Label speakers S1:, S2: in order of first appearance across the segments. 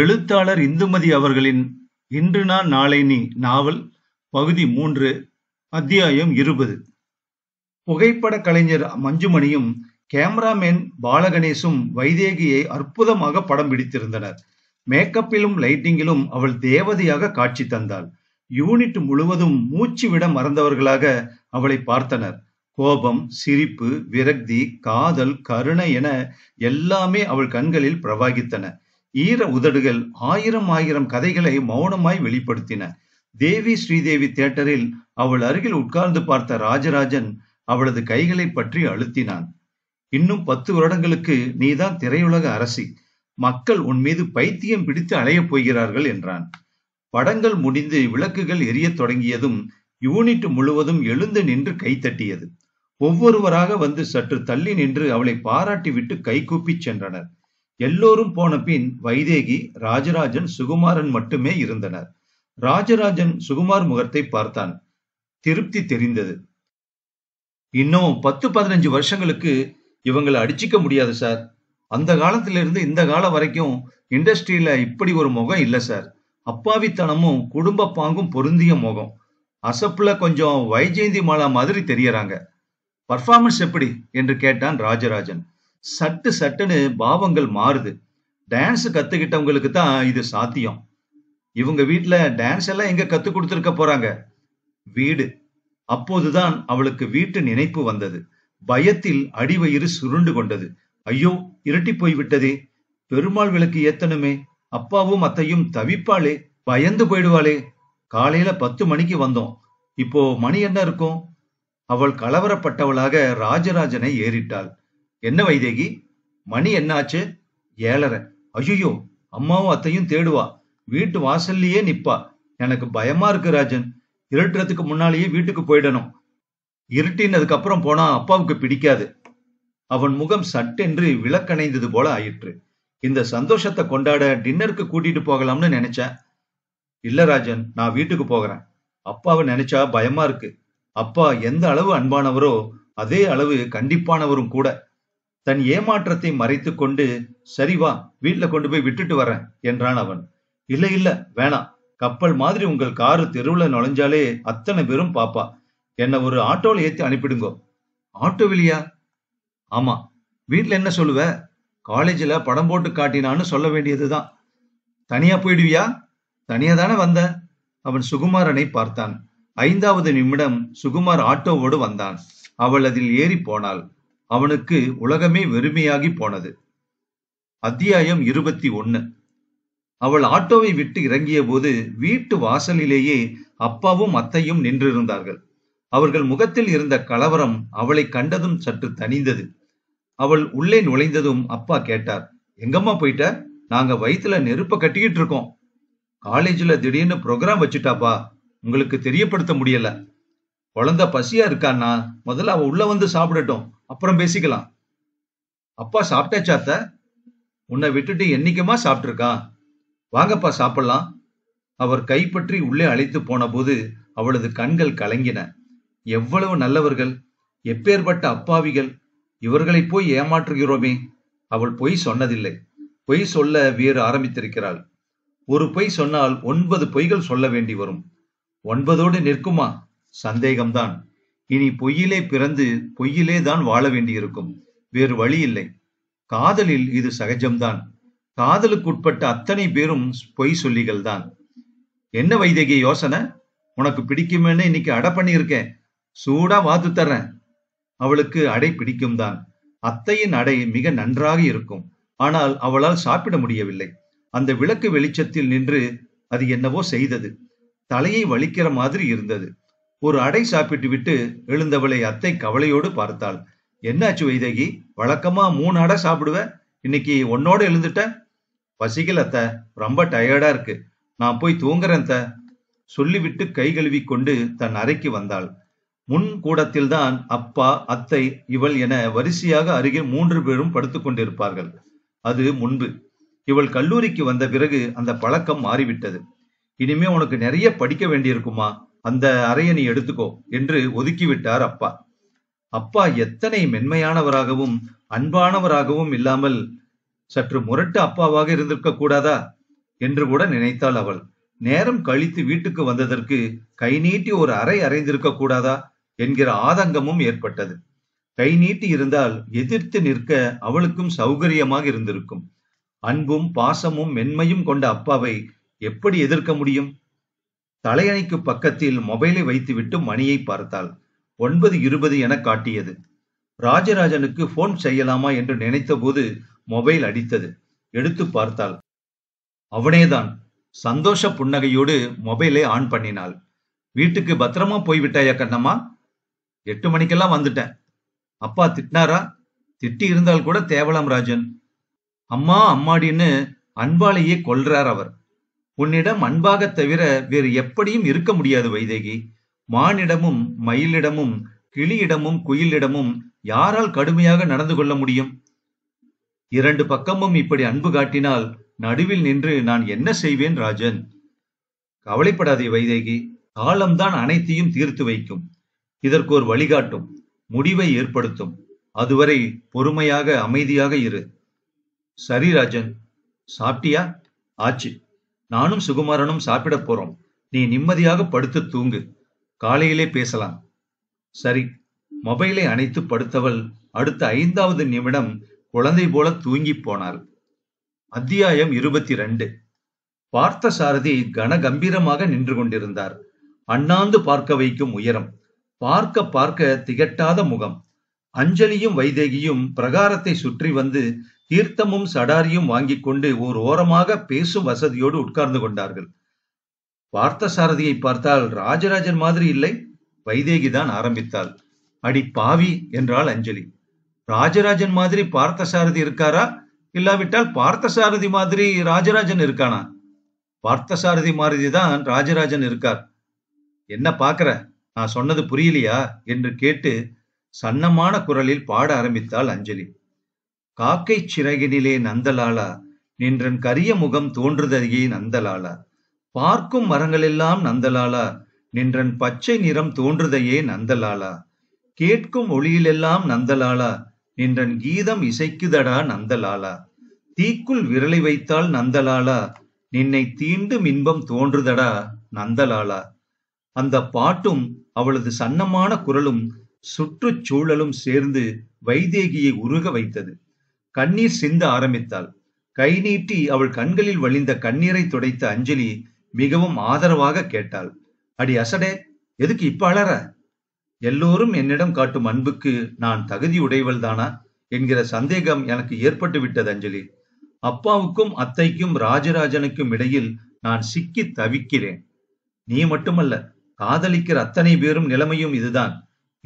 S1: எழுத்தாளர் இந்துமதி அவர்களின் இன்று நான் நாளை நீ நாவல் பகுதி மூன்று அத்தியாயம் இருபது புகைப்பட கலைஞர் மஞ்சுமணியும் கேமராமேன் பாலகணேசும் வைதேகியை அற்புதமாக படம் பிடித்திருந்தனர் மேக்கப்பிலும் லைட்டிங்கிலும் அவள் தேவதையாக காட்சி தந்தாள் யூனிட் முழுவதும் மூச்சு விட மறந்தவர்களாக அவளை பார்த்தனர் கோபம் சிரிப்பு விரக்தி காதல் கருணை என எல்லாமே அவள் கண்களில் பிரவாகித்தன ஈர உதடுகள் ஆயிரம் ஆயிரம் கதைகளை மௌனமாய் வெளிப்படுத்தின தேவி ஸ்ரீதேவி தேட்டரில் அவள் அருகில் உட்கார்ந்து பார்த்த ராஜராஜன் அவளது கைகளை பற்றி அழுத்தினான் இன்னும் பத்து வருடங்களுக்கு நீதான் திரையுலக அரசி மக்கள் உன் மீது பைத்தியம் பிடித்து அலையப் போகிறார்கள் என்றான் படங்கள் முடிந்து விளக்குகள் எரியத் தொடங்கியதும் யூனிட் முழுவதும் எழுந்து நின்று கைத்தட்டியது ஒவ்வொருவராக வந்து சற்று தள்ளி நின்று அவளை பாராட்டிவிட்டு கைகூப்பிச் சென்றனர் எல்லோரும் போன பின் வைதேகி ராஜராஜன் சுகுமாரன் மட்டுமே இருந்தனர் ராஜராஜன் சுகுமார் முகத்தை பார்த்தான் திருப்தி தெரிந்தது இன்னும் பத்து பதினஞ்சு வருஷங்களுக்கு இவங்களை அடிச்சிக்க முடியாது சார் அந்த காலத்திலிருந்து இந்த காலம் வரைக்கும் இண்டஸ்ட்ரியில இப்படி ஒரு முகம் இல்லை சார் அப்பாவித்தனமும் குடும்ப பாங்கும் பொருந்திய முகம் அசப்புல கொஞ்சம் வைஜெயந்தி மாலா மாதிரி தெரியறாங்க பர்ஃபார்மன்ஸ் எப்படி என்று கேட்டான் ராஜராஜன் சட்டு சட்டுன்னு பாவங்கள் மாறுது டான்ஸ் கத்துக்கிட்டவங்களுக்கு தான் இது சாத்தியம் இவங்க வீட்டுல டான்ஸ் எல்லாம் எங்க கத்து கொடுத்துருக்க போறாங்க வீடு அப்போதுதான் அவளுக்கு வீட்டு நினைப்பு வந்தது பயத்தில் அடிவயிறு சுருண்டு கொண்டது ஐயோ இரட்டி போய்விட்டதே பெருமாள் விளக்கு ஏத்தனுமே அப்பாவும் அத்தையும் தவிப்பாளே பயந்து போயிடுவாளே காலையில பத்து மணிக்கு வந்தோம் இப்போ மணி என்ன இருக்கும் அவள் கலவரப்பட்டவளாக ராஜராஜனை ஏறிட்டாள் என்ன வைதேகி மணி என்னாச்சு ஏழரை அய்யோ அம்மாவும் அத்தையும் தேடுவா வீட்டு வாசல்லையே நிப்பா எனக்கு பயமா இருக்கு ராஜன் இருட்டுறதுக்கு முன்னாலேயே வீட்டுக்கு போயிடணும் இருட்டினதுக்கு அப்புறம் போனா அப்பாவுக்கு பிடிக்காது அவன் முகம் சட்டென்று விளக்கணைந்தது போல ஆயிற்று இந்த சந்தோஷத்தை கொண்டாட டின்னருக்கு கூட்டிட்டு போகலாம்னு நினைச்சேன் இல்ல ராஜன் நான் வீட்டுக்கு போகிறேன் அப்பாவை நினைச்சா பயமா இருக்கு அப்பா எந்த அளவு அன்பானவரோ அதே அளவு கண்டிப்பானவரும் கூட தன் ஏமாற்றத்தை மறைத்து கொண்டு சரி வா வீட்டுல கொண்டு போய் விட்டுட்டு வரேன் என்றான் அவன் இல்ல இல்ல வேணாம் கப்பல் மாதிரி உங்கள் காரு தெருவுல நுழைஞ்சாலே அத்தனை பேரும் பாப்பா என்ன ஒரு ஆட்டோல ஏத்தி அனுப்பிடுங்கோ ஆட்டோவிலியா ஆமா வீட்டுல என்ன சொல்லுவ காலேஜில் படம் போட்டு காட்டினான்னு சொல்ல வேண்டியதுதான் தனியா போயிடுவியா தனியா தானே வந்த அவன் சுகுமாரனை பார்த்தான் ஐந்தாவது நிமிடம் சுகுமார் ஆட்டோவோடு வந்தான் அவள் அதில் ஏறி போனாள் அவனுக்கு உலகமே வெறுமையாகி போனது அத்தியாயம் இருபத்தி ஒன்னு அவள் ஆட்டோவை விட்டு இறங்கிய போது வீட்டு வாசலிலேயே அப்பாவும் அத்தையும் நின்றிருந்தார்கள் அவர்கள் முகத்தில் இருந்த கலவரம் அவளை கண்டதும் சற்று தணிந்தது அவள் உள்ளே நுழைந்ததும் அப்பா கேட்டார் எங்கம்மா போயிட்ட நாங்க வயிற்றுல நெருப்ப கட்டிக்கிட்டு இருக்கோம் காலேஜ்ல திடீர்னு ப்ரோக்ராம் வச்சுட்டாப்பா உங்களுக்கு தெரியப்படுத்த முடியல குழந்த பசியா இருக்கான்னா முதல்ல அவன் உள்ள வந்து சாப்பிடட்டும் அப்புறம் பேசிக்கலாம் அப்பா சாத்த உன்னை விட்டுட்டு என்னைக்குமா சாப்பிட்டுருக்கான் வாங்கப்பா சாப்பிடலாம் அவர் கைப்பற்றி உள்ளே அழைத்து போன போது அவளது கண்கள் கலங்கின எவ்வளவு நல்லவர்கள் எப்பேற்பட்ட அப்பாவிகள் இவர்களை போய் ஏமாற்றுகிறோமே அவள் பொய் சொன்னதில்லை பொய் சொல்ல வேறு ஆரம்பித்திருக்கிறாள் ஒரு பொய் சொன்னால் ஒன்பது பொய்கள் சொல்ல வேண்டி வரும் ஒன்பதோடு நிற்குமா சந்தேகம்தான் இனி பொய்யிலே பிறந்து பொய்யிலே தான் வாழ வேண்டியிருக்கும் வேறு வழி இல்லை காதலில் இது சகஜம்தான் காதலுக்குட்பட்ட அத்தனை பேரும் பொய் சொல்லிகள் தான் என்ன வைதேகி யோசனை உனக்கு பிடிக்குமேன்னு இன்னைக்கு அடை பண்ணியிருக்கேன் சூடா வாத்து தர்றேன் அவளுக்கு அடை பிடிக்கும் தான் அத்தையின் அடை மிக நன்றாக இருக்கும் ஆனால் அவளால் சாப்பிட முடியவில்லை அந்த விளக்கு வெளிச்சத்தில் நின்று அது என்னவோ செய்தது தலையை வலிக்கிற மாதிரி இருந்தது ஒரு அடை சாப்பிட்டு விட்டு எழுந்தவளை அத்தை கவலையோடு பார்த்தாள் என்னாச்சு வைதகி வழக்கமா மூணு அடை சாப்பிடுவ இன்னைக்கு உன்னோட எழுந்துட்ட பசிக்கல அத்த ரொம்ப டயர்டா இருக்கு நான் போய் தூங்குறேன் த சொல்லிவிட்டு கை கழுவி கொண்டு தன் அறைக்கு வந்தாள் முன் கூடத்தில்தான் அப்பா அத்தை இவள் என வரிசையாக அருகில் மூன்று பேரும் படுத்து கொண்டிருப்பார்கள் அது முன்பு இவள் கல்லூரிக்கு வந்த பிறகு அந்த பழக்கம் மாறிவிட்டது இனிமே உனக்கு நிறைய படிக்க வேண்டியிருக்குமா அந்த அறைய நீ எடுத்துக்கோ என்று ஒதுக்கிவிட்டார் அப்பா அப்பா எத்தனை மென்மையானவராகவும் அன்பானவராகவும் இல்லாமல் சற்று முரட்டு அப்பாவாக இருந்திருக்க கூடாதா என்று கூட நினைத்தாள் அவள் நேரம் கழித்து வீட்டுக்கு வந்ததற்கு கை நீட்டி ஒரு அறை அறைந்திருக்க கூடாதா என்கிற ஆதங்கமும் ஏற்பட்டது கை நீட்டி இருந்தால் எதிர்த்து நிற்க அவளுக்கும் சௌகரியமாக இருந்திருக்கும் அன்பும் பாசமும் மென்மையும் கொண்ட அப்பாவை எப்படி எதிர்க்க முடியும் தலையணைக்கு பக்கத்தில் மொபைலை வைத்துவிட்டு மணியை பார்த்தாள் ஒன்பது இருபது என காட்டியது ராஜராஜனுக்கு போன் செய்யலாமா என்று நினைத்தபோது மொபைல் அடித்தது எடுத்து பார்த்தாள் அவனேதான் சந்தோஷ புன்னகையோடு மொபைலை ஆன் பண்ணினாள் வீட்டுக்கு பத்திரமா போய்விட்டாயா கண்ணம்மா எட்டு மணிக்கெல்லாம் வந்துட்டேன் அப்பா திட்டினாரா திட்டி இருந்தால் கூட தேவலாம் ராஜன் அம்மா அம்மாடின்னு அன்பாலேயே கொல்றார் அவர் உன்னிடம் அன்பாகத் தவிர வேறு எப்படியும் இருக்க முடியாது வைதேகி மானிடமும் மயிலிடமும் கிளியிடமும் குயிலிடமும் யாரால் கடுமையாக நடந்து கொள்ள முடியும் இரண்டு பக்கமும் இப்படி அன்பு காட்டினால் நடுவில் நின்று நான் என்ன செய்வேன் ராஜன் கவலைப்படாதே வைதேகி காலம்தான் அனைத்தையும் தீர்த்து வைக்கும் இதற்கு ஒரு வழிகாட்டும் முடிவை ஏற்படுத்தும் அதுவரை பொறுமையாக அமைதியாக இரு சரி ராஜன் சாப்பிட்டியா ஆச்சு நானும் சுகுமாரனும் சாப்பிடப் போறோம் நீ நிம்மதியாக படுத்து தூங்கு காலையிலே பேசலாம் சரி மொபைலை அணைத்து படுத்தவள் அடுத்த ஐந்தாவது நிமிடம் குழந்தை போல தூங்கி போனாள் அத்தியாயம் இருபத்தி ரெண்டு பார்த்த சாரதி கனகம்பீரமாக நின்று கொண்டிருந்தார் அண்ணாந்து பார்க்க வைக்கும் உயரம் பார்க்க பார்க்க திகட்டாத முகம் அஞ்சலியும் வைதேகியும் பிரகாரத்தை சுற்றி வந்து தீர்த்தமும் சடாரியும் வாங்கிக் கொண்டு ஓர் ஓரமாக பேசும் வசதியோடு உட்கார்ந்து கொண்டார்கள் பார்த்த சாரதியை பார்த்தால் ராஜராஜன் மாதிரி இல்லை வைதேகி தான் ஆரம்பித்தாள் அடி பாவி என்றாள் அஞ்சலி ராஜராஜன் மாதிரி பார்த்த சாரதி இருக்காரா இல்லாவிட்டால் பார்த்த சாரதி மாதிரி ராஜராஜன் இருக்கானா பார்த்த சாரதி மாதிரி தான் ராஜராஜன் இருக்கார் என்ன பாக்குற நான் சொன்னது புரியலையா என்று கேட்டு சன்னமான குரலில் பாட ஆரம்பித்தாள் அஞ்சலி காக்கை சிறகினிலே நந்தலாலா நின்றன் கரிய முகம் தோன்றுதறியே நந்தலாலா பார்க்கும் மரங்களெல்லாம் நந்தலாலா நின்றன் பச்சை நிறம் தோன்றுதையே நந்தலாளா கேட்கும் ஒளியிலெல்லாம் நந்தலாளா நின்றன் கீதம் இசைக்குதடா நந்தலாலா தீக்குள் விரலை வைத்தால் நந்தலாலா நின்னை தீண்டும் இன்பம் தோன்றுதடா நந்தலாலா அந்த பாட்டும் அவளது சன்னமான குரலும் சுற்றுச்சூழலும் சேர்ந்து வைதேகியை உருக வைத்தது கண்ணீர் சிந்த ஆரம்பித்தாள் கை நீட்டி அவள் கண்களில் வழிந்த கண்ணீரை துடைத்த அஞ்சலி மிகவும் ஆதரவாக கேட்டாள் அடி அசடே எதுக்கு இப்ப அழற எல்லோரும் என்னிடம் காட்டும் அன்புக்கு நான் தகுதியுடையவள் தானா என்கிற சந்தேகம் எனக்கு ஏற்பட்டு விட்டது அஞ்சலி அப்பாவுக்கும் அத்தைக்கும் ராஜராஜனுக்கும் இடையில் நான் சிக்கி தவிக்கிறேன் நீ மட்டுமல்ல காதலிக்கிற அத்தனை பேரும் நிலைமையும் இதுதான்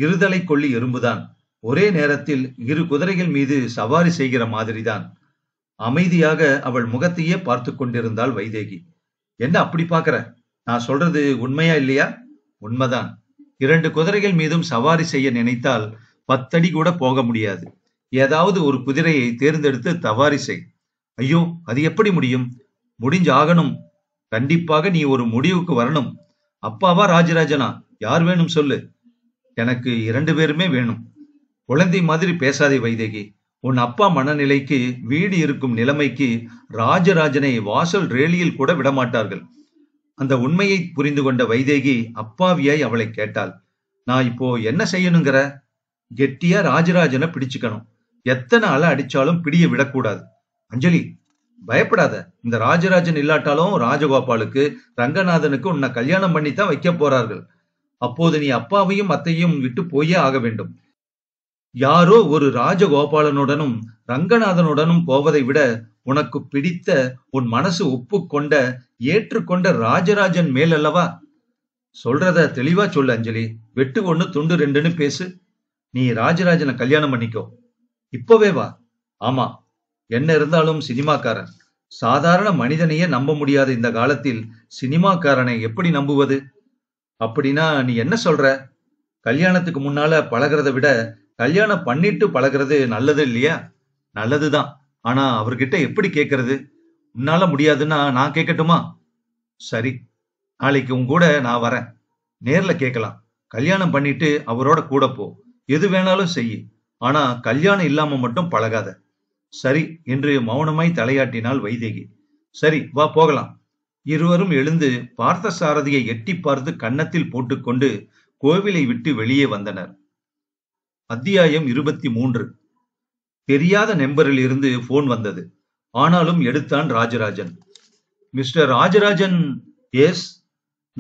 S1: இருதலை கொள்ளி எறும்புதான் ஒரே நேரத்தில் இரு குதிரைகள் மீது சவாரி செய்கிற மாதிரிதான் அமைதியாக அவள் முகத்தையே பார்த்து கொண்டிருந்தாள் வைதேகி என்ன அப்படி பாக்குற நான் சொல்றது உண்மையா இல்லையா உண்மைதான் இரண்டு குதிரைகள் மீதும் சவாரி செய்ய நினைத்தால் பத்தடி கூட போக முடியாது ஏதாவது ஒரு குதிரையை தேர்ந்தெடுத்து தவாரி செய் ஐயோ அது எப்படி முடியும் முடிஞ்சு ஆகணும் கண்டிப்பாக நீ ஒரு முடிவுக்கு வரணும் அப்பாவா ராஜராஜனா யார் வேணும் சொல்லு எனக்கு இரண்டு பேருமே வேணும் குழந்தை மாதிரி பேசாதே வைதேகி உன் அப்பா மனநிலைக்கு வீடு இருக்கும் நிலைமைக்கு ராஜராஜனை வாசல் ரேலியில் கூட விடமாட்டார்கள் அந்த உண்மையை புரிந்து கொண்ட வைதேகி அப்பாவியாய் அவளை கேட்டாள் நான் இப்போ என்ன செய்யணுங்கிற கெட்டியா ராஜராஜனை பிடிச்சுக்கணும் எத்தனை அலை அடிச்சாலும் பிடிய விடக்கூடாது அஞ்சலி பயப்படாத இந்த ராஜராஜன் இல்லாட்டாலும் ராஜகோபாலுக்கு ரங்கநாதனுக்கு உன்னை கல்யாணம் பண்ணித்தான் வைக்க போறார்கள் அப்போது நீ அப்பாவையும் அத்தையும் விட்டு போயே ஆக வேண்டும் யாரோ ஒரு ராஜகோபாலனுடனும் ரங்கநாதனுடனும் போவதை விட உனக்கு பிடித்த உன் மனசு ஒப்புக்கொண்ட ஏற்றுக்கொண்ட ராஜராஜன் மேல் அல்லவா சொல்றத தெளிவா சொல்லு அஞ்சலி வெட்டு ஒண்ணு துண்டு ரெண்டுன்னு பேசு நீ ராஜராஜனை கல்யாணம் பண்ணிக்கோ இப்பவே வா ஆமா என்ன இருந்தாலும் சினிமாக்காரன் சாதாரண மனிதனையே நம்ப முடியாத இந்த காலத்தில் சினிமாக்காரனை எப்படி நம்புவது அப்படின்னா நீ என்ன சொல்ற கல்யாணத்துக்கு முன்னால பழகிறத விட கல்யாணம் பண்ணிட்டு பழகிறது நல்லது இல்லையா நல்லதுதான் ஆனா அவர்கிட்ட எப்படி கேட்கறது உன்னால முடியாதுன்னா நான் கேட்கட்டுமா சரி நாளைக்கு உன் கூட நான் வரேன் நேர்ல கேட்கலாம் கல்யாணம் பண்ணிட்டு அவரோட கூட போ எது வேணாலும் செய் ஆனா கல்யாணம் இல்லாம மட்டும் பழகாத சரி என்று மௌனமாய் தலையாட்டினாள் வைதேகி சரி வா போகலாம் இருவரும் எழுந்து பார்த்த சாரதியை எட்டி பார்த்து கன்னத்தில் போட்டுக்கொண்டு கோவிலை விட்டு வெளியே வந்தனர் அத்தியாயம் இருபத்தி மூன்று தெரியாத நெம்பரில் இருந்து போன் வந்தது ஆனாலும் எடுத்தான் ராஜராஜன் மிஸ்டர் ராஜராஜன் எஸ்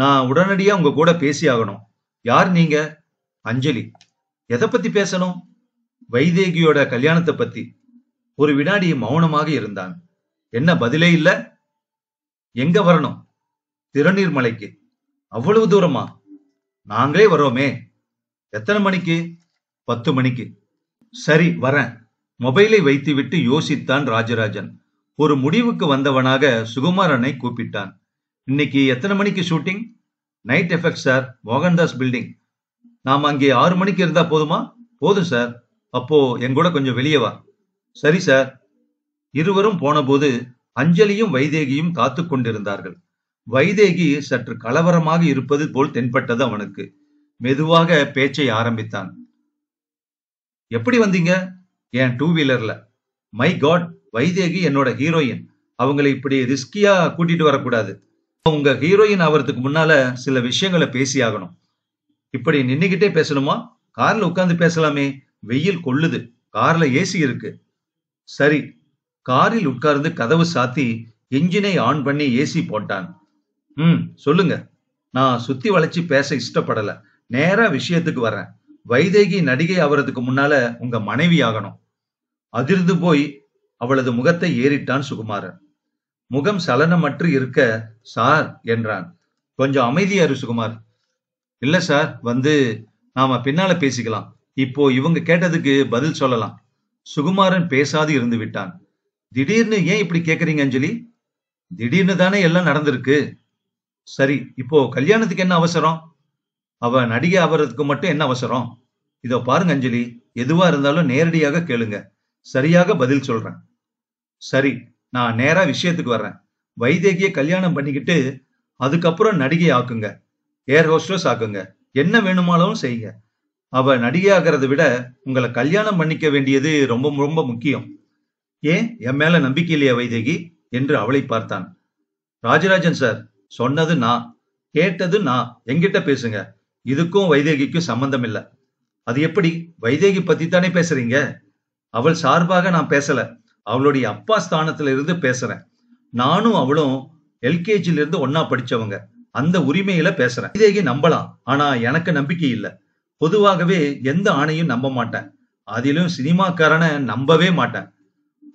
S1: நான் உடனடியா உங்க கூட பேசி ஆகணும் யார் நீங்க அஞ்சலி எதை பத்தி பேசணும் வைதேகியோட கல்யாணத்தை பத்தி ஒரு வினாடி மௌனமாக இருந்தான் என்ன பதிலே இல்ல எங்க வரணும் திருநீர்மலைக்கு அவ்வளவு தூரமா நாங்களே வரோமே எத்தனை மணிக்கு பத்து மணிக்கு சரி வரேன் மொபைலை வைத்துவிட்டு யோசித்தான் ராஜராஜன் ஒரு முடிவுக்கு வந்தவனாக சுகுமாரனை கூப்பிட்டான் இன்னைக்கு எத்தனை மணிக்கு shooting night effect sir Mohandas building நாம் அங்கே ஆறு மணிக்கு இருந்தா போதுமா போதும் சார் அப்போ எங்கூட கொஞ்சம் வெளியே வா சரி சார் இருவரும் போனபோது அஞ்சலியும் வைதேகியும் காத்து கொண்டிருந்தார்கள் வைதேகி சற்று கலவரமாக இருப்பது போல் தென்பட்டது அவனுக்கு மெதுவாக பேச்சை ஆரம்பித்தான் எப்படி வந்தீங்க என் டூ வீலர்ல மை காட் வைதேகி என்னோட ஹீரோயின் அவங்களை இப்படி ரிஸ்கியா கூட்டிட்டு வரக்கூடாது உங்க ஹீரோயின் ஆகிறதுக்கு முன்னால சில விஷயங்களை பேசி ஆகணும் இப்படி நின்னுகிட்டே பேசணுமா கார்ல உட்காந்து பேசலாமே வெயில் கொள்ளுது கார்ல ஏசி இருக்கு சரி காரில் உட்கார்ந்து கதவு சாத்தி இன்ஜினை ஆன் பண்ணி ஏசி போட்டான் ம் சொல்லுங்க நான் சுத்தி வளைச்சு பேச இஷ்டப்படல நேரா விஷயத்துக்கு வரேன் வைதேகி நடிகை அவரதுக்கு முன்னால உங்க மனைவி ஆகணும் அதிர்ந்து போய் அவளது முகத்தை ஏறிட்டான் சுகுமாரன் முகம் சலனமற்று இருக்க சார் என்றான் கொஞ்சம் அமைதியாரு சுகுமார் இல்ல சார் வந்து நாம பின்னால பேசிக்கலாம் இப்போ இவங்க கேட்டதுக்கு பதில் சொல்லலாம் சுகுமாரன் பேசாது இருந்து விட்டான் திடீர்னு ஏன் இப்படி கேக்குறீங்க அஞ்சலி திடீர்னு தானே எல்லாம் நடந்திருக்கு சரி இப்போ கல்யாணத்துக்கு என்ன அவசரம் அவ நடிகை ஆவறதுக்கு மட்டும் என்ன அவசரம் இதோ பாருங்க அஞ்சலி எதுவா இருந்தாலும் நேரடியாக கேளுங்க சரியாக பதில் சொல்றேன் சரி நான் நேரா விஷயத்துக்கு வர்றேன் வைதேகிய கல்யாணம் பண்ணிக்கிட்டு அதுக்கப்புறம் நடிகை ஆக்குங்க ஏர் ஹோஸ்டர்ஸ் ஆக்குங்க என்ன வேணுமானாலும் செய்யுங்க அவ நடிகையாகிறத விட உங்களை கல்யாணம் பண்ணிக்க வேண்டியது ரொம்ப ரொம்ப முக்கியம் ஏன் என் மேல நம்பிக்கை இல்லையா வைதேகி என்று அவளை பார்த்தான் ராஜராஜன் சார் சொன்னது நான் கேட்டது நான் எங்கிட்ட பேசுங்க இதுக்கும் வைதேகிக்கும் சம்பந்தம் இல்ல அது எப்படி வைதேகி பத்தி தானே பேசுறீங்க அவள் சார்பாக நான் பேசல அவளுடைய அப்பா ஸ்தானத்துல இருந்து பேசுறேன் நானும் அவளும் எல்கேஜில இருந்து ஒன்னா படிச்சவங்க அந்த உரிமையில பேசுறேன் வைதேகி நம்பலாம் ஆனா எனக்கு நம்பிக்கை இல்ல பொதுவாகவே எந்த ஆணையும் நம்ப மாட்டேன் அதிலும் சினிமாக்காரனை நம்பவே மாட்டேன்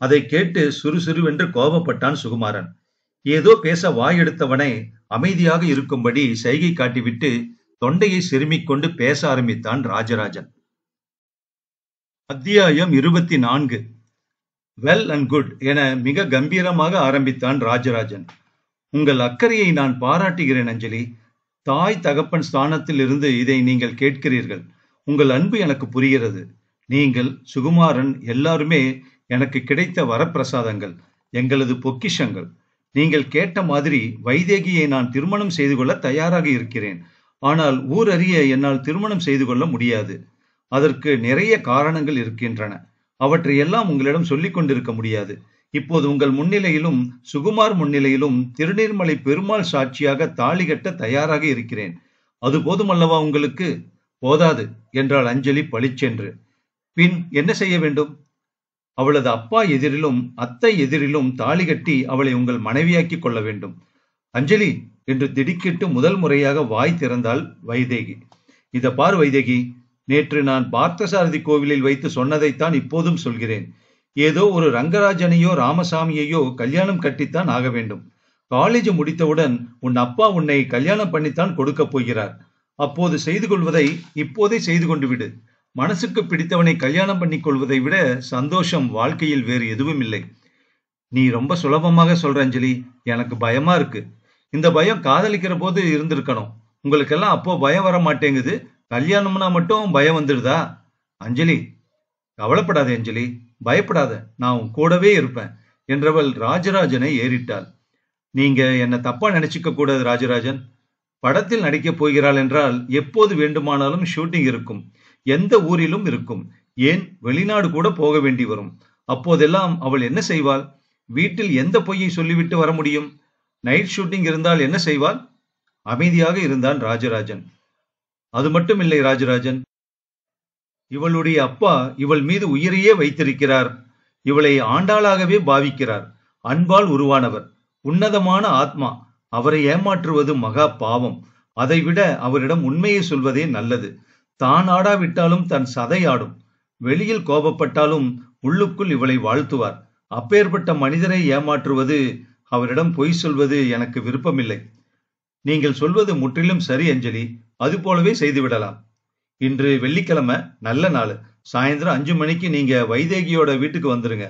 S1: அதை கேட்டு சுறுசுறுவென்று கோபப்பட்டான் சுகுமாரன் ஏதோ பேச வாயெடுத்தவனை அமைதியாக இருக்கும்படி சைகை காட்டிவிட்டு தொண்டையை செருமிக் கொண்டு பேச ஆரம்பித்தான் ராஜராஜன் அத்தியாயம் இருபத்தி நான்கு வெல் அண்ட் குட் என மிக கம்பீரமாக ஆரம்பித்தான் ராஜராஜன் உங்கள் அக்கறையை நான் பாராட்டுகிறேன் அஞ்சலி தாய் தகப்பன் ஸ்தானத்தில் இருந்து இதை நீங்கள் கேட்கிறீர்கள் உங்கள் அன்பு எனக்கு புரிகிறது நீங்கள் சுகுமாரன் எல்லாருமே எனக்கு கிடைத்த வரப்பிரசாதங்கள் எங்களது பொக்கிஷங்கள் நீங்கள் கேட்ட மாதிரி வைதேகியை நான் திருமணம் செய்து கொள்ள தயாராக இருக்கிறேன் ஆனால் ஊர் அறிய என்னால் திருமணம் செய்து கொள்ள முடியாது அதற்கு நிறைய காரணங்கள் இருக்கின்றன அவற்றையெல்லாம் உங்களிடம் சொல்லிக் கொண்டிருக்க முடியாது இப்போது உங்கள் முன்னிலையிலும் சுகுமார் முன்னிலையிலும் திருநீர்மலை பெருமாள் சாட்சியாக தாலி கட்ட தயாராக இருக்கிறேன் அது போதுமல்லவா உங்களுக்கு போதாது என்றாள் அஞ்சலி பளிச்சென்று பின் என்ன செய்ய வேண்டும் அவளது அப்பா எதிரிலும் அத்தை எதிரிலும் தாலி கட்டி அவளை உங்கள் மனைவியாக்கி கொள்ள வேண்டும் அஞ்சலி என்று திடுக்கிட்டு முதல் முறையாக வாய் திறந்தாள் வைதேகி இத பார் வைதேகி நேற்று நான் பார்த்தசாரதி கோவிலில் வைத்து சொன்னதைத்தான் இப்போதும் சொல்கிறேன் ஏதோ ஒரு ரங்கராஜனையோ ராமசாமியையோ கல்யாணம் கட்டித்தான் ஆக வேண்டும் காலேஜ் முடித்தவுடன் உன் அப்பா உன்னை கல்யாணம் பண்ணித்தான் கொடுக்க போகிறார் அப்போது செய்து கொள்வதை இப்போதே செய்து கொண்டு விடு மனசுக்கு பிடித்தவனை கல்யாணம் பண்ணிக் கொள்வதை விட சந்தோஷம் வாழ்க்கையில் வேறு எதுவும் இல்லை நீ ரொம்ப சுலபமாக சொல்ற அஞ்சலி எனக்கு பயமா இருக்கு இந்த பயம் காதலிக்கிற போது இருந்திருக்கணும் உங்களுக்கெல்லாம் அப்போ பயம் வர மாட்டேங்குது கல்யாணம்னா மட்டும் பயம் வந்துடுதா அஞ்சலி கவலைப்படாத அஞ்சலி பயப்படாத நான் உன் கூடவே இருப்பேன் என்றவள் ராஜராஜனை ஏறிட்டாள் நீங்க என்ன தப்பா நினைச்சுக்க கூடாது ராஜராஜன் படத்தில் நடிக்கப் போகிறாள் என்றால் எப்போது வேண்டுமானாலும் ஷூட்டிங் இருக்கும் எந்த ஊரிலும் இருக்கும் ஏன் வெளிநாடு கூட போக வேண்டி வரும் அப்போதெல்லாம் அவள் என்ன செய்வாள் வீட்டில் எந்த பொய்யை சொல்லிவிட்டு வர முடியும் நைட் ஷூட்டிங் இருந்தால் என்ன செய்வார் அமைதியாக இருந்தான் ராஜராஜன் அது மட்டும் இல்லை ராஜராஜன் இவளுடைய அப்பா இவள் மீது உயிரையே வைத்திருக்கிறார் இவளை ஆண்டாளாகவே பாவிக்கிறார் அன்பால் உருவானவர் உன்னதமான ஆத்மா அவரை ஏமாற்றுவது மகா பாவம் அதைவிட அவரிடம் உண்மையை சொல்வதே நல்லது தான் ஆடாவிட்டாலும் தன் சதை ஆடும் வெளியில் கோபப்பட்டாலும் உள்ளுக்குள் இவளை வாழ்த்துவார் அப்பேற்பட்ட மனிதரை ஏமாற்றுவது அவரிடம் பொய் சொல்வது எனக்கு விருப்பமில்லை நீங்கள் சொல்வது முற்றிலும் சரி அஞ்சலி அதுபோலவே செய்துவிடலாம் இன்று வெள்ளிக்கிழமை நல்ல நாள் சாயந்தரம் அஞ்சு மணிக்கு நீங்க வைதேகியோட வீட்டுக்கு வந்துருங்க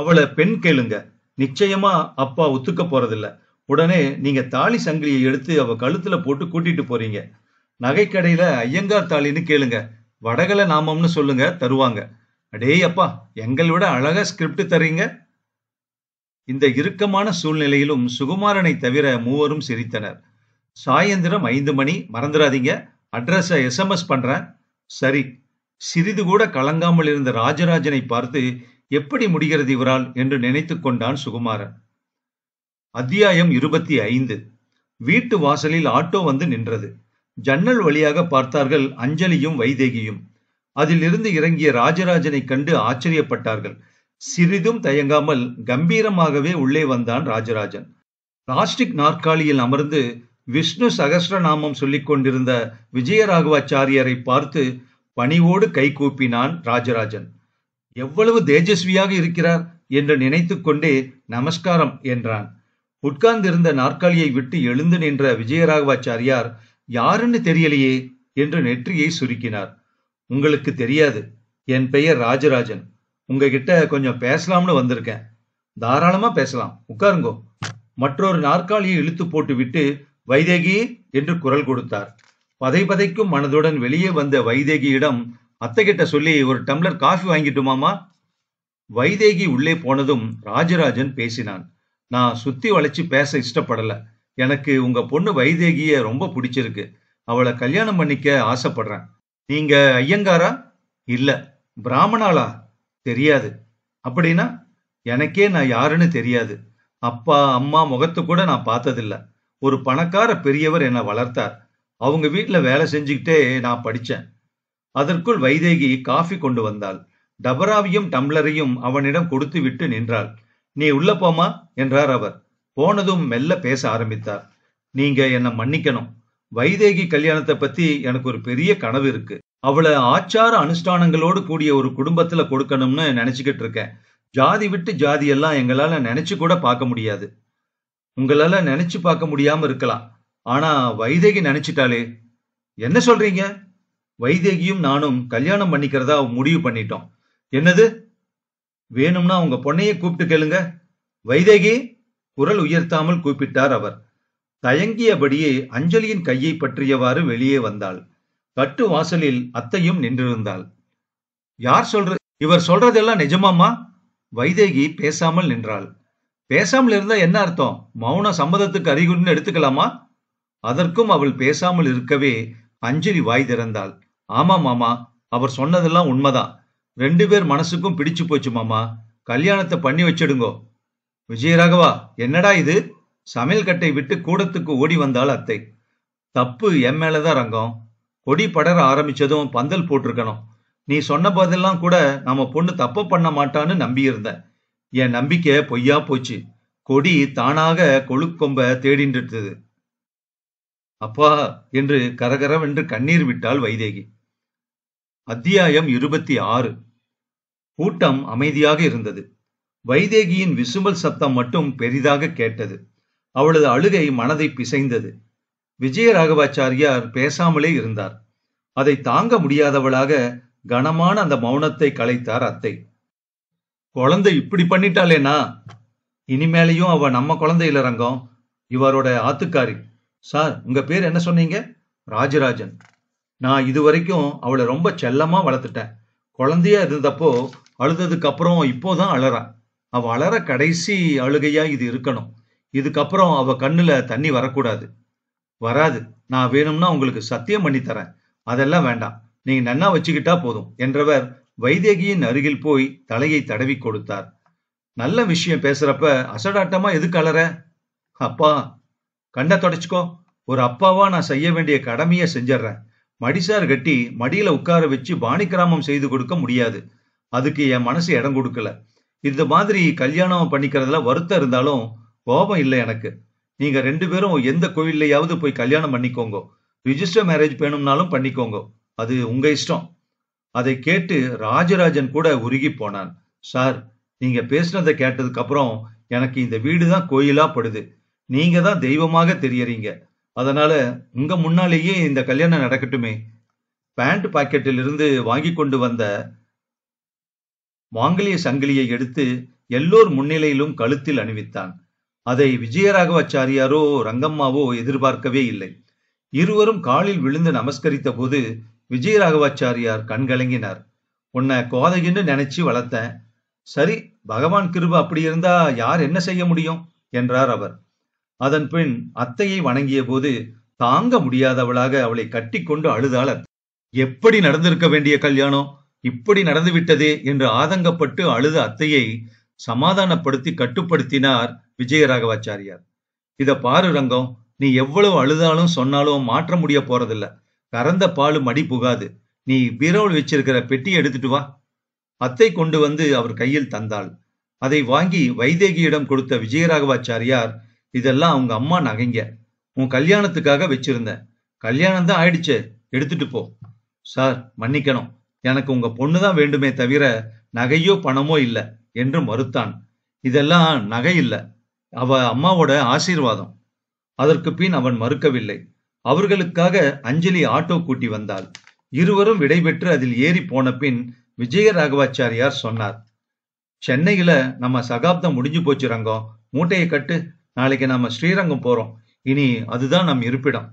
S1: அவளை பெண் கேளுங்க நிச்சயமா அப்பா ஒத்துக்க போறதில்ல உடனே நீங்க தாலி சங்கிலியை எடுத்து அவ கழுத்துல போட்டு கூட்டிட்டு போறீங்க நகைக்கடையில ஐயங்கார் தாலின்னு கேளுங்க வடகளை நாமம்னு சொல்லுங்க தருவாங்க அடே அப்பா எங்களை விட அழகா ஸ்கிரிப்ட் தரீங்க இந்த இறுக்கமான சூழ்நிலையிலும் சுகுமாரனை தவிர மூவரும் சிரித்தனர் சாயந்திரம் ஐந்து மணி மறந்துடாதீங்க அட்ரஸை எஸ்எம்எஸ் பண்றேன் சரி சிறிது கூட கலங்காமல் இருந்த ராஜராஜனை பார்த்து எப்படி முடிகிறது இவரால் என்று நினைத்து கொண்டான் சுகுமாரன் அத்தியாயம் இருபத்தி ஐந்து வீட்டு வாசலில் ஆட்டோ வந்து நின்றது ஜன்னல் வழியாக பார்த்தார்கள் அஞ்சலியும் வைதேகியும் அதிலிருந்து இறங்கிய ராஜராஜனை கண்டு ஆச்சரியப்பட்டார்கள் சிறிதும் தயங்காமல் கம்பீரமாகவே உள்ளே வந்தான் ராஜராஜன் பிளாஸ்டிக் நாற்காலியில் அமர்ந்து விஷ்ணு சகஸ்ர நாமம் சொல்லிக் கொண்டிருந்த விஜயராகவாச்சாரியரை பார்த்து பணிவோடு கை கூப்பினான் ராஜராஜன் எவ்வளவு தேஜஸ்வியாக இருக்கிறார் என்று நினைத்து கொண்டே நமஸ்காரம் என்றான் உட்கார்ந்திருந்த நாற்காலியை விட்டு எழுந்து நின்ற விஜயராகவாச்சாரியார் யாருன்னு தெரியலையே என்று நெற்றியை சுருக்கினார் உங்களுக்கு தெரியாது என் பெயர் ராஜராஜன் உங்ககிட்ட கொஞ்சம் பேசலாம்னு வந்திருக்கேன் தாராளமா பேசலாம் உட்காருங்கோ மற்றொரு நாற்காலியை இழுத்து போட்டுவிட்டு வைதேகி என்று குரல் கொடுத்தார் பதை பதைக்கும் மனதுடன் வெளியே வந்த வைதேகியிடம் அத்தைகிட்ட சொல்லி ஒரு டம்ளர் காஃபி வாங்கிட்டுமாமா வைதேகி உள்ளே போனதும் ராஜராஜன் பேசினான் நான் சுத்தி வளைச்சு பேச இஷ்டப்படல எனக்கு உங்க பொண்ணு வைதேகிய ரொம்ப பிடிச்சிருக்கு அவளை கல்யாணம் பண்ணிக்க ஆசைப்படுறேன் நீங்க ஐயங்காரா இல்ல பிராமணாளா தெரியாது அப்படின்னா எனக்கே நான் யாருன்னு தெரியாது அப்பா அம்மா முகத்து கூட நான் பார்த்ததில்ல ஒரு பணக்கார பெரியவர் என்னை வளர்த்தார் அவங்க வீட்டில் வேலை செஞ்சுக்கிட்டே நான் படித்தேன் அதற்குள் வைதேகி காஃபி கொண்டு வந்தாள் டபராவையும் டம்ளரையும் அவனிடம் கொடுத்து விட்டு நின்றாள் நீ உள்ள போமா என்றார் அவர் போனதும் மெல்ல பேச ஆரம்பித்தார் நீங்க என்னை மன்னிக்கணும் வைதேகி கல்யாணத்தை பத்தி எனக்கு ஒரு பெரிய கனவு இருக்கு அவளை ஆச்சார அனுஷ்டானங்களோடு கூடிய ஒரு குடும்பத்துல கொடுக்கணும்னு நினைச்சுக்கிட்டு இருக்கேன் ஜாதி விட்டு ஜாதி எல்லாம் எங்களால நினைச்சு கூட பார்க்க முடியாது உங்களால நினைச்சு பார்க்க முடியாம இருக்கலாம் ஆனா வைதேகி நினைச்சிட்டாலே என்ன சொல்றீங்க வைதேகியும் நானும் கல்யாணம் பண்ணிக்கிறதா முடிவு பண்ணிட்டோம் என்னது வேணும்னா உங்க பொண்ணையே கூப்பிட்டு கேளுங்க வைதேகி குரல் உயர்த்தாமல் கூப்பிட்டார் அவர் தயங்கியபடியே அஞ்சலியின் கையை பற்றியவாறு வெளியே வந்தாள் கட்டு வாசலில் அத்தையும் நின்றிருந்தாள் யார் சொல்ற இவர் சொல்றதெல்லாம் நிஜமாமா வைதேகி பேசாமல் நின்றாள் பேசாமல் இருந்தா என்ன அர்த்தம் மௌன சம்மதத்துக்கு அறிகுறின்னு எடுத்துக்கலாமா அதற்கும் அவள் பேசாமல் இருக்கவே அஞ்சலி வாய் திறந்தாள் ஆமா மாமா அவர் சொன்னதெல்லாம் உண்மைதான் ரெண்டு பேர் மனசுக்கும் பிடிச்சு போச்சு மாமா கல்யாணத்தை பண்ணி வச்சிடுங்கோ விஜயராகவா என்னடா இது சமையல் கட்டை விட்டு கூடத்துக்கு ஓடி வந்தாள் அத்தை தப்பு என் மேலதான் ரங்கம் கொடி படர ஆரம்பிச்சதும் பந்தல் போட்டிருக்கணும் நீ சொன்ன போதெல்லாம் கூட நம்ம பொண்ணு தப்ப பண்ண மாட்டான்னு நம்பியிருந்தேன் என் நம்பிக்கை பொய்யா போச்சு கொடி தானாக கொழுக்கொம்ப தேடிட்டு அப்பா என்று கரகரவென்று கண்ணீர் விட்டாள் வைதேகி அத்தியாயம் இருபத்தி ஆறு கூட்டம் அமைதியாக இருந்தது வைதேகியின் விசும்பல் சத்தம் மட்டும் பெரிதாக கேட்டது அவளது அழுகை மனதை பிசைந்தது விஜயராகவாச்சாரியார் பேசாமலே இருந்தார் அதை தாங்க முடியாதவளாக கனமான அந்த மௌனத்தை கலைத்தார் அத்தை குழந்தை இப்படி பண்ணிட்டாளேனா இனிமேலையும் அவ நம்ம குழந்தையில இல்ல ரங்கம் இவரோட ஆத்துக்காரி சார் உங்க பேர் என்ன சொன்னீங்க ராஜராஜன் நான் இது வரைக்கும் அவளை ரொம்ப செல்லமா வளர்த்துட்டேன் குழந்தையா இருந்தப்போ அழுததுக்கு அப்புறம் இப்போதான் அழறா அவ அழற கடைசி அழுகையா இது இருக்கணும் இதுக்கப்புறம் அவ கண்ணுல தண்ணி வரக்கூடாது வராது நான் வேணும்னா உங்களுக்கு சத்தியம் பண்ணி தரேன் அதெல்லாம் வேண்டாம் நீங்க நன்னா வச்சுக்கிட்டா போதும் என்றவர் வைதேகியின் அருகில் போய் தலையை தடவி கொடுத்தார் நல்ல விஷயம் பேசுறப்ப அசடாட்டமா எது கலற அப்பா கண்ணை தொடச்சுக்கோ ஒரு அப்பாவா நான் செய்ய வேண்டிய கடமையை செஞ்சிடறேன் மடிசார் கட்டி மடியில உட்கார வச்சு பாணிக்கிராமம் செய்து கொடுக்க முடியாது அதுக்கு என் மனசு இடம் கொடுக்கல இந்த மாதிரி கல்யாணம் பண்ணிக்கிறதுல வருத்தம் இருந்தாலும் கோபம் இல்லை எனக்கு நீங்க ரெண்டு பேரும் எந்த கோயில்லையாவது போய் கல்யாணம் பண்ணிக்கோங்க ரிஜிஸ்டர் மேரேஜ் வேணும்னாலும் பண்ணிக்கோங்க அது உங்க இஷ்டம் அதை கேட்டு ராஜராஜன் கூட உருகி போனான் சார் நீங்க பேசுனதை கேட்டதுக்கு அப்புறம் எனக்கு இந்த வீடு தான் கோயிலா படுது நீங்க தான் தெய்வமாக தெரியறீங்க அதனால உங்க முன்னாலேயே இந்த கல்யாணம் நடக்கட்டுமே பேண்ட் பாக்கெட்டிலிருந்து வாங்கி கொண்டு வந்த மாங்கலிய சங்கிலியை எடுத்து எல்லோர் முன்னிலையிலும் கழுத்தில் அணிவித்தான் அதை விஜயராகவாச்சாரியாரோ ரங்கம்மாவோ எதிர்பார்க்கவே இல்லை இருவரும் காலில் விழுந்து நமஸ்கரித்த போது விஜயராகவாச்சாரியார் கண்கலங்கினார் உன்னை கோதைன்னு நினைச்சு வளர்த்தேன் சரி பகவான் கிருப அப்படி இருந்தா யார் என்ன செய்ய முடியும் என்றார் அவர் அதன் பின் அத்தையை வணங்கிய போது தாங்க முடியாதவளாக அவளை கட்டிக்கொண்டு அழுதாள் எப்படி நடந்திருக்க வேண்டிய கல்யாணம் இப்படி நடந்துவிட்டதே என்று ஆதங்கப்பட்டு அழுத அத்தையை சமாதானப்படுத்தி கட்டுப்படுத்தினார் விஜயராகவாச்சாரியார் இத பாரு ரங்கம் நீ எவ்வளவு அழுதாலும் சொன்னாலும் மாற்ற முடிய போறதில்ல கறந்த பாலு மடி புகாது நீ பீரோல் வச்சிருக்கிற பெட்டி எடுத்துட்டு வா அத்தை கொண்டு வந்து அவர் கையில் தந்தாள் அதை வாங்கி வைதேகியிடம் கொடுத்த விஜயராகவாச்சாரியார் இதெல்லாம் அவங்க அம்மா நகைங்க உன் கல்யாணத்துக்காக வச்சிருந்தேன் கல்யாணம் தான் ஆயிடுச்சு எடுத்துட்டு போ சார் மன்னிக்கணும் எனக்கு உங்க பொண்ணு தான் வேண்டுமே தவிர நகையோ பணமோ இல்லை என்று மறுத்தான் இதெல்லாம் நகை இல்லை அவ அம்மாவோட ஆசீர்வாதம் அதற்கு பின் அவன் மறுக்கவில்லை அவர்களுக்காக அஞ்சலி ஆட்டோ கூட்டி வந்தாள் இருவரும் விடைபெற்று அதில் ஏறி போன பின் விஜய ராகவாச்சாரியார் சொன்னார் சென்னையில நம்ம சகாப்தம் முடிஞ்சு போச்சு ரங்கம் மூட்டையை கட்டு நாளைக்கு நாம ஸ்ரீரங்கம் போறோம் இனி அதுதான் நம் இருப்பிடம்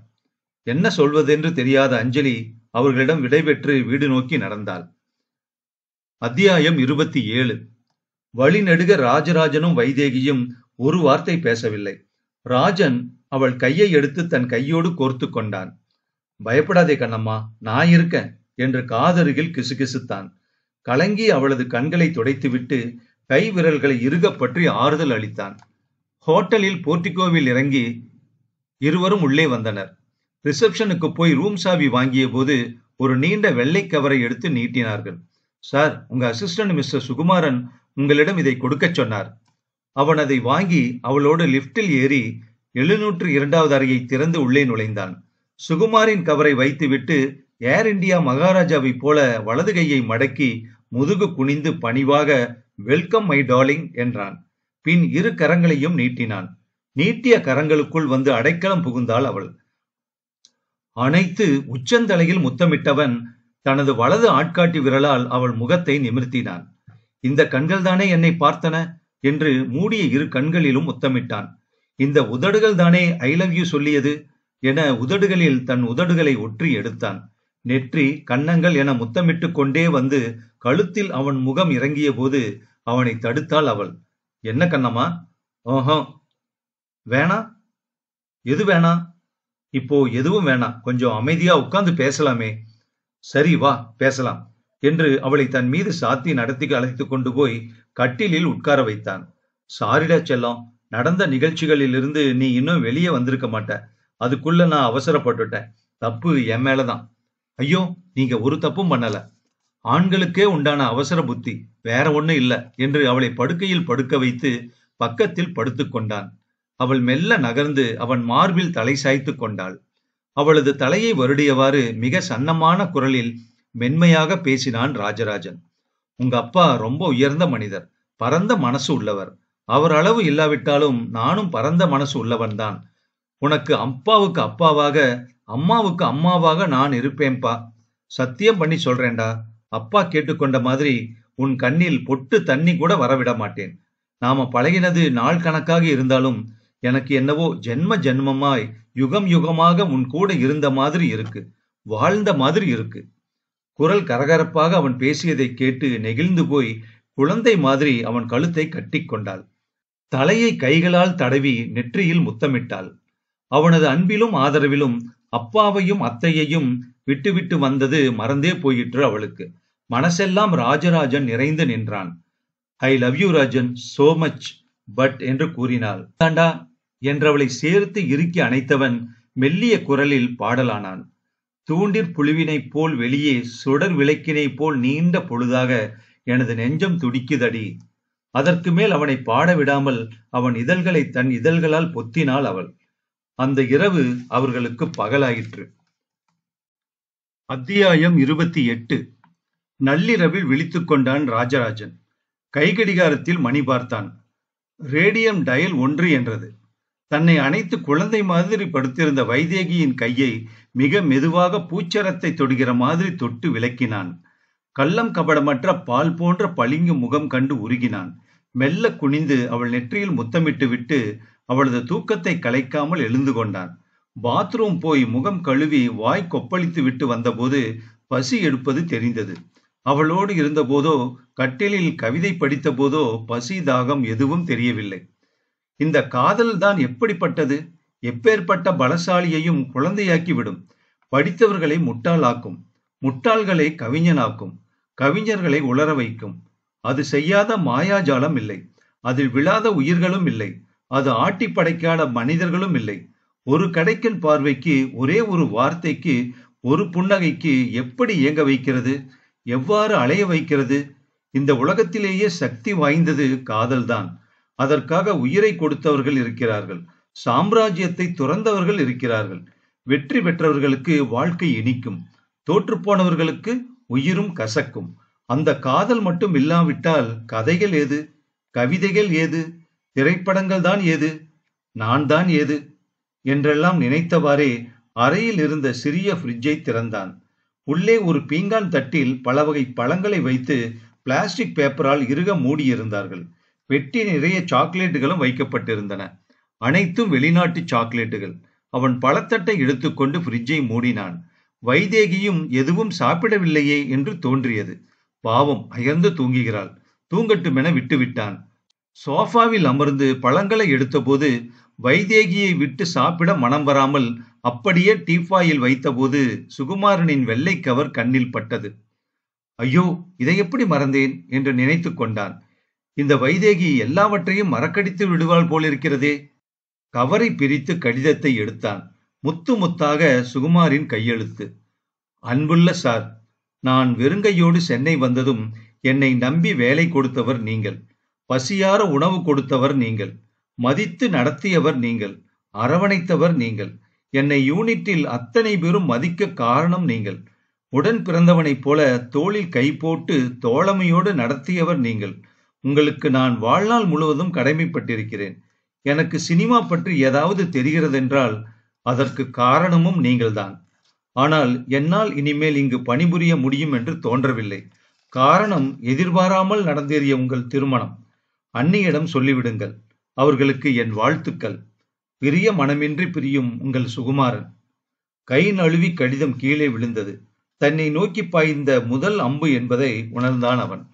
S1: என்ன சொல்வதென்று தெரியாத அஞ்சலி அவர்களிடம் விடைபெற்று வீடு நோக்கி நடந்தாள் அத்தியாயம் இருபத்தி ஏழு வழிநடுக ராஜராஜனும் வைதேகியும் ஒரு வார்த்தை பேசவில்லை ராஜன் அவள் கையை எடுத்து தன் கையோடு கோர்த்து கொண்டான் பயப்படாதே கண்ணம்மா நான் இருக்கேன் என்று காதருகில் கிசுகிசுத்தான் கலங்கி அவளது கண்களை துடைத்துவிட்டு கை விரல்களை இறுகப்பற்றி பற்றி ஆறுதல் அளித்தான் ஹோட்டலில் போர்டிகோவில் இறங்கி இருவரும் உள்ளே வந்தனர் ரிசப்ஷனுக்கு போய் ரூம் சாவி வாங்கிய போது ஒரு நீண்ட வெள்ளை கவரை எடுத்து நீட்டினார்கள் சார் உங்க அசிஸ்டன்ட் மிஸ்டர் சுகுமாரன் உங்களிடம் இதை கொடுக்கச் சொன்னார் அவன் அதை வாங்கி அவளோடு லிப்டில் ஏறி எழுநூற்று இரண்டாவது அறையை திறந்து உள்ளே நுழைந்தான் சுகுமாரின் கவரை வைத்துவிட்டு ஏர் இந்தியா மகாராஜாவை போல வலது கையை மடக்கி முதுகு குனிந்து பணிவாக வெல்கம் மை டார்லிங் என்றான் பின் இரு கரங்களையும் நீட்டினான் நீட்டிய கரங்களுக்குள் வந்து அடைக்கலம் புகுந்தாள் அவள் அனைத்து உச்சந்தலையில் முத்தமிட்டவன் தனது வலது ஆட்காட்டி விரலால் அவள் முகத்தை நிமிர்த்தினான் இந்த கண்கள்தானே என்னை பார்த்தன என்று மூடிய இரு கண்களிலும் முத்தமிட்டான் இந்த உதடுகள் தானே ஐ லவ் யூ சொல்லியது என உதடுகளில் தன் உதடுகளை ஒற்றி எடுத்தான் நெற்றி கன்னங்கள் என முத்தமிட்டு கொண்டே வந்து கழுத்தில் அவன் முகம் இறங்கிய போது அவனை தடுத்தாள் அவள் என்ன கண்ணம்மா ஓஹோ வேணா எது வேணா இப்போ எதுவும் வேணாம் கொஞ்சம் அமைதியா உட்கார்ந்து பேசலாமே சரி வா பேசலாம் என்று அவளை தன் மீது சாத்தி நடத்தி அழைத்து கொண்டு போய் கட்டிலில் உட்கார வைத்தான் சாரிடா செல்லம் நடந்த நிகழ்ச்சிகளிலிருந்து நீ இன்னும் வெளியே வந்திருக்க மாட்ட அதுக்குள்ள நான் அவசரப்பட்டுட்டேன் தப்பு என் மேலதான் ஐயோ நீங்க ஒரு தப்பும் பண்ணல ஆண்களுக்கே உண்டான அவசர புத்தி வேற ஒண்ணு இல்ல என்று அவளை படுக்கையில் படுக்க வைத்து பக்கத்தில் படுத்து கொண்டான் அவள் மெல்ல நகர்ந்து அவன் மார்பில் தலை சாய்த்து கொண்டாள் அவளது தலையை வருடியவாறு மிக சன்னமான குரலில் மென்மையாக பேசினான் ராஜராஜன் உங்க அப்பா ரொம்ப உயர்ந்த மனிதர் பரந்த மனசு உள்ளவர் அவர் அளவு இல்லாவிட்டாலும் நானும் பரந்த மனசு உள்ளவன் தான் உனக்கு அப்பாவுக்கு அப்பாவாக அம்மாவுக்கு அம்மாவாக நான் இருப்பேன்பா சத்தியம் பண்ணி சொல்றேன்டா அப்பா கேட்டுக்கொண்ட மாதிரி உன் கண்ணில் பொட்டு தண்ணி கூட வரவிட மாட்டேன் நாம பழகினது நாள் கணக்காக இருந்தாலும் எனக்கு என்னவோ ஜென்ம ஜென்மமாய் யுகம் யுகமாக உன் கூட இருந்த மாதிரி இருக்கு வாழ்ந்த மாதிரி இருக்கு குரல் கரகரப்பாக அவன் பேசியதை கேட்டு நெகிழ்ந்து போய் குழந்தை மாதிரி அவன் கழுத்தை கட்டிக்கொண்டாள் தலையை கைகளால் தடவி நெற்றியில் முத்தமிட்டாள் அவனது அன்பிலும் ஆதரவிலும் அப்பாவையும் அத்தையையும் விட்டுவிட்டு வந்தது மறந்தே போயிற்று அவளுக்கு மனசெல்லாம் ராஜராஜன் நிறைந்து நின்றான் I love you Rajan so much but என்று கூறினாள் தாண்டா என்றவளை சேர்த்து இறுக்கி அணைத்தவன் மெல்லிய குரலில் பாடலானான் தூண்டிற் புழுவினைப் போல் வெளியே சுடர் விளக்கினை போல் நீண்ட பொழுதாக எனது நெஞ்சம் துடிக்குதடி அதற்கு மேல் அவனை பாட விடாமல் அவன் இதழ்களை தன் இதழ்களால் பொத்தினாள் அவள் அந்த இரவு அவர்களுக்கு பகலாயிற்று அத்தியாயம் இருபத்தி எட்டு நள்ளிரவில் விழித்து கொண்டான் ராஜராஜன் கைகடிகாரத்தில் மணி பார்த்தான் ரேடியம் டயல் ஒன்று என்றது தன்னை அனைத்து குழந்தை மாதிரி படுத்திருந்த வைதேகியின் கையை மிக மெதுவாக பூச்சரத்தை தொடுகிற மாதிரி தொட்டு விலக்கினான் கள்ளம் கபடமற்ற பால் போன்ற பளிங்கு முகம் கண்டு உருகினான் மெல்ல குனிந்து அவள் நெற்றியில் முத்தமிட்டு விட்டு அவளது தூக்கத்தை கலைக்காமல் எழுந்து கொண்டான் பாத்ரூம் போய் முகம் கழுவி வாய் கொப்பளித்து விட்டு வந்தபோது பசி எடுப்பது தெரிந்தது அவளோடு இருந்தபோதோ கட்டிலில் கவிதை படித்த போதோ பசி தாகம் எதுவும் தெரியவில்லை இந்த காதல் தான் எப்படிப்பட்டது எப்பேற்பட்ட பலசாலியையும் குழந்தையாக்கிவிடும் படித்தவர்களை முட்டாளாக்கும் முட்டாள்களை கவிஞனாக்கும் கவிஞர்களை உளர வைக்கும் அது செய்யாத மாயாஜாலம் இல்லை அதில் விழாத உயிர்களும் இல்லை அது ஆட்டி படைக்காத மனிதர்களும் இல்லை ஒரு கடைக்கன் பார்வைக்கு ஒரே ஒரு வார்த்தைக்கு ஒரு புன்னகைக்கு எப்படி இயங்க வைக்கிறது எவ்வாறு அலைய வைக்கிறது இந்த உலகத்திலேயே சக்தி வாய்ந்தது காதல்தான் அதற்காக உயிரை கொடுத்தவர்கள் இருக்கிறார்கள் சாம்ராஜ்யத்தை துறந்தவர்கள் இருக்கிறார்கள் வெற்றி பெற்றவர்களுக்கு வாழ்க்கை இனிக்கும் தோற்றுப்போனவர்களுக்கு உயிரும் கசக்கும் அந்த காதல் மட்டும் இல்லாவிட்டால் கதைகள் ஏது கவிதைகள் ஏது திரைப்படங்கள் தான் ஏது நான் தான் ஏது என்றெல்லாம் நினைத்தவாறே அறையில் இருந்த சிறிய ஃப்ரிட்ஜை திறந்தான் உள்ளே ஒரு பீங்கான் தட்டில் பல வகை பழங்களை வைத்து பிளாஸ்டிக் பேப்பரால் இறுக மூடியிருந்தார்கள் வெட்டி நிறைய சாக்லேட்டுகளும் வைக்கப்பட்டிருந்தன அனைத்தும் வெளிநாட்டு சாக்லேட்டுகள் அவன் பழத்தட்டை எடுத்துக்கொண்டு ஃப்ரிட்ஜை மூடினான் வைதேகியும் எதுவும் சாப்பிடவில்லையே என்று தோன்றியது பாவம் அயர்ந்து தூங்குகிறாள் தூங்கட்டுமென விட்டுவிட்டான் சோஃபாவில் அமர்ந்து பழங்களை எடுத்தபோது வைதேகியை விட்டு சாப்பிட மனம் வராமல் அப்படியே டீஃபாயில் வைத்தபோது சுகுமாரனின் வெள்ளை கவர் கண்ணில் பட்டது ஐயோ இதை எப்படி மறந்தேன் என்று நினைத்து கொண்டான் இந்த வைதேகி எல்லாவற்றையும் மறக்கடித்து விடுவாள் போலிருக்கிறதே கவரை பிரித்து கடிதத்தை எடுத்தான் முத்து முத்தாக சுகுமாரின் கையெழுத்து அன்புள்ள சார் நான் வெறுங்கையோடு சென்னை வந்ததும் என்னை நம்பி வேலை கொடுத்தவர் நீங்கள் பசியார உணவு கொடுத்தவர் நீங்கள் மதித்து நடத்தியவர் நீங்கள் அரவணைத்தவர் நீங்கள் என்னை யூனிட்டில் அத்தனை பேரும் மதிக்க காரணம் நீங்கள் உடன் பிறந்தவனைப் போல தோளில் கை போட்டு தோழமையோடு நடத்தியவர் நீங்கள் உங்களுக்கு நான் வாழ்நாள் முழுவதும் கடமைப்பட்டிருக்கிறேன் எனக்கு சினிமா பற்றி ஏதாவது தெரிகிறதென்றால் அதற்கு காரணமும் நீங்கள்தான் ஆனால் என்னால் இனிமேல் இங்கு பணிபுரிய முடியும் என்று தோன்றவில்லை காரணம் எதிர்பாராமல் நடந்தேறிய உங்கள் திருமணம் அன்னியிடம் சொல்லிவிடுங்கள் அவர்களுக்கு என் வாழ்த்துக்கள் பிரிய மனமின்றி பிரியும் உங்கள் சுகுமாரன் கை நழுவி கடிதம் கீழே விழுந்தது தன்னை நோக்கி பாய்ந்த முதல் அம்பு என்பதை உணர்ந்தான் அவன்